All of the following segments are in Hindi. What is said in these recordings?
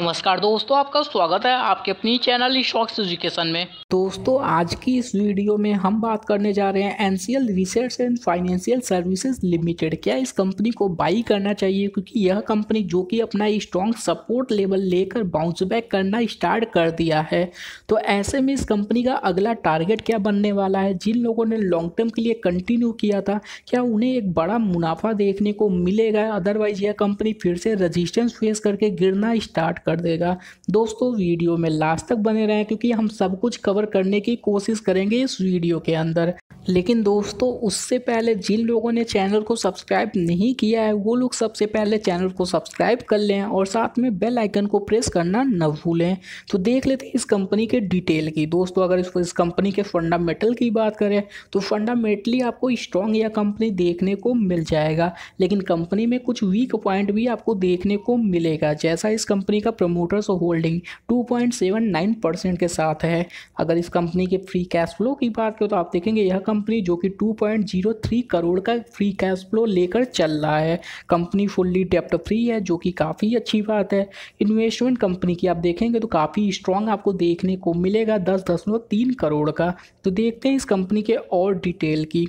नमस्कार दोस्तों आपका स्वागत है आपके अपनी चैनल शॉक्स एजुकेशन में दोस्तों आज की इस वीडियो में हम बात करने जा रहे हैं NCL research and financial services limited क्या इस कंपनी को बाई करना चाहिए क्योंकि यह कंपनी जो कि अपना स्ट्रॉन्ग सपोर्ट लेवल लेकर बाउंस बैक करना स्टार्ट कर दिया है तो ऐसे में इस कंपनी का अगला टारगेट क्या बनने वाला है जिन लोगों ने लॉन्ग टर्म के लिए कंटिन्यू किया था क्या उन्हें एक बड़ा मुनाफा देखने को मिलेगा अदरवाइज यह कंपनी फिर से रजिस्टेंस फेस करके गिरना स्टार्ट कर देगा दोस्तों वीडियो में लास्ट तक बने रहें क्योंकि हम सब कुछ कवर करने की कोशिश करेंगे इस वीडियो के अंदर लेकिन दोस्तों उससे पहले जिन लोगों ने चैनल को सब्सक्राइब नहीं किया है वो लोग सबसे पहले चैनल को सब्सक्राइब कर लें और साथ में बेल आइकन को प्रेस करना न भूलें तो देख लेते हैं इस कंपनी के डिटेल की दोस्तों अगर इस, इस कंपनी के फंडामेंटल की बात करें तो फंडामेंटली आपको स्ट्रॉन्ग यह कंपनी देखने को मिल जाएगा लेकिन कंपनी में कुछ वीक पॉइंट भी आपको देखने को मिलेगा जैसा इस कंपनी का प्रमोटर्स होल्डिंग टू परसेंट के साथ है अगर इस कंपनी के फ्री कैश फ्लो की बात करें तो आप देखेंगे यह कंपनी कंपनी जो कि 2.03 करोड़ का फ्री कैश फ्लो लेकर चल रहा है कंपनी फुल्ली डेप्ट फ्री है जो कि काफ़ी अच्छी बात है इन्वेस्टमेंट कंपनी की आप देखेंगे तो काफ़ी स्ट्रांग आपको देखने को मिलेगा दस दशमलव तीन करोड़ का तो देखते हैं इस कंपनी के और डिटेल की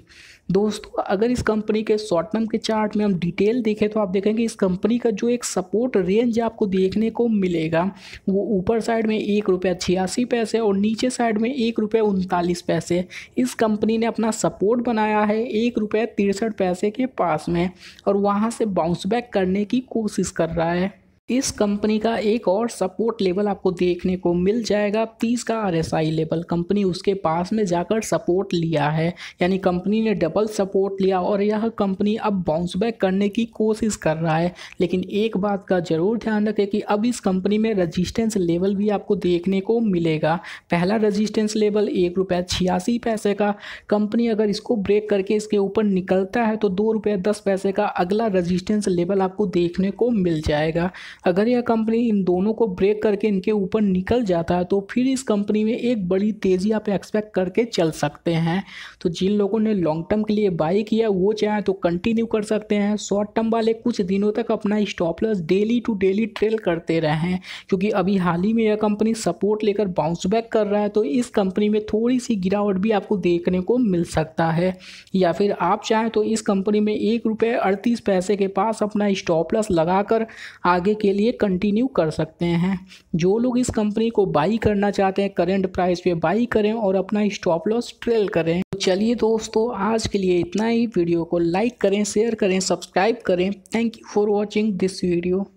दोस्तों अगर इस कंपनी के शॉर्ट टर्म के चार्ट में हम डिटेल देखें तो आप देखेंगे इस कंपनी का जो एक सपोर्ट रेंज आपको देखने को मिलेगा वो ऊपर साइड में एक रुपया छियासी पैसे और नीचे साइड में एक रुपये उनतालीस पैसे इस कंपनी ने अपना सपोर्ट बनाया है एक रुपये तिरसठ पैसे के पास में और वहाँ से बाउंस बैक करने की कोशिश कर रहा है इस कंपनी का एक और सपोर्ट लेवल आपको देखने को मिल जाएगा तीस का R S I level company उसके पास में जाकर सपोर्ट लिया है यानी कंपनी ने डबल सपोर्ट लिया और यह कंपनी अब बाउंस बैक करने की कोशिश कर रहा है लेकिन एक बात का ज़रूर ध्यान रखें कि अब इस कंपनी में रजिस्टेंस लेवल भी आपको देखने को मिलेगा पहला रजिस्टेंस लेवल एक रुपये छियासी पैसे का कंपनी अगर इसको ब्रेक करके इसके ऊपर निकलता है तो दो रुपये दस पैसे का अगला रजिस्टेंस लेवल आपको देखने को मिल जाएगा अगर यह कंपनी इन दोनों को ब्रेक करके इनके ऊपर निकल जाता है तो फिर इस कंपनी में एक बड़ी तेज़ी आप एक्सपेक्ट करके चल सकते हैं तो जिन लोगों ने लॉन्ग टर्म के लिए बाई किया वो चाहें तो कंटिन्यू कर सकते हैं शॉर्ट टर्म वाले कुछ दिनों तक अपना stop loss daily to daily trail करते रहें क्योंकि अभी हाल ही में यह कंपनी सपोर्ट लेकर बाउंस बैक कर रहा है तो इस कंपनी में थोड़ी सी गिरावट भी आपको देखने को मिल सकता है या फिर आप चाहें तो इस कंपनी में एक रुपये अड़तीस पैसे के पास अपना स्टॉप लॉस लगाकर आगे की के लिए कंटिन्यू कर सकते हैं जो लोग इस कंपनी को बाई करना चाहते हैं करेंट प्राइस पे बाई करें और अपना स्टॉप लॉस ट्रेल करें तो चलिए दोस्तों आज के लिए इतना ही वीडियो को लाइक करें शेयर करें सब्सक्राइब करें thank you for watching this video